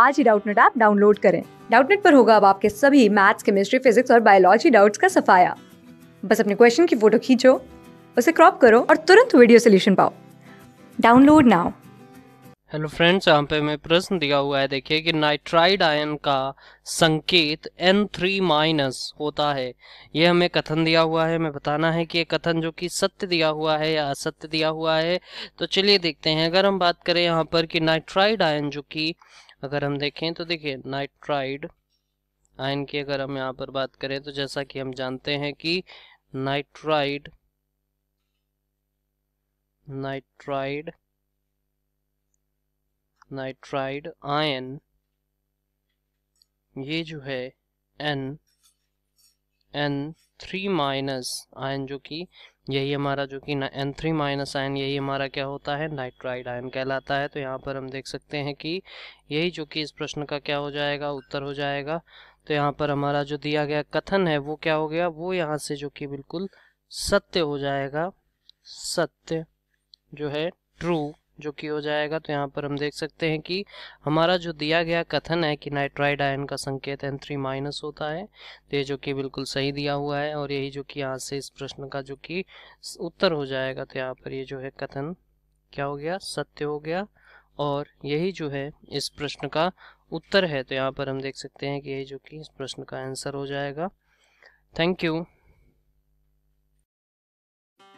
आज ही Doubtnut app download करें डाउटनेट पर होगा अब आपके सभी मैथ्स केमिस्ट्री फिजिक्स और बायोलॉजी डाउट्स का सफाया बस अपने क्वेश्चन की फोटो खींचो उसे क्रॉप करो और तुरंत वीडियो सोल्यूशन पाओ डाउनलोड नाउ हेलो फ्रेंड्स यहाँ पे मैं प्रश्न दिया हुआ है देखिए कि नाइट्राइड आयन का संकेत N3 माइनस होता है ये हमें कथन दिया हुआ है मैं बताना है कि ये कथन जो कि सत्य दिया हुआ है या असत्य दिया हुआ है तो चलिए देखते हैं अगर हम बात करें यहाँ पर कि नाइट्राइड आयन जो कि अगर हम देखें तो देखिए नाइट्राइड आयन की अगर हम यहाँ पर बात करें तो जैसा कि हम जानते हैं कि नाइट्राइड नाइट्राइड नाइट्राइड आयन ये जो है N N three minus ion जो कि यही हमारा जो कि एन थ्री माइनस आयन यही हमारा क्या होता है नाइट्राइड आयन कहलाता है तो यहाँ पर हम देख सकते हैं कि यही जो कि इस प्रश्न का क्या हो जाएगा उत्तर हो जाएगा तो यहाँ पर हमारा जो दिया गया कथन है वो क्या हो गया वो यहाँ से जो कि बिल्कुल सत्य हो जाएगा सत्य जो है ट्रू जो कि हो जाएगा तो यहाँ पर हम देख सकते हैं कि हमारा जो दिया गया कथन है कि नाइट्राइड आयन का संकेत एन थ्री माइनस होता है तो ये जो कि बिल्कुल सही दिया हुआ है और यही जो कि यहाँ से इस प्रश्न का जो कि उत्तर हो जाएगा तो यहाँ पर ये जो है कथन क्या हो गया सत्य हो गया और यही जो है इस प्रश्न का उत्तर है तो यहाँ पर हम देख सकते हैं कि यही जो कि इस प्रश्न का आंसर हो जाएगा थैंक यू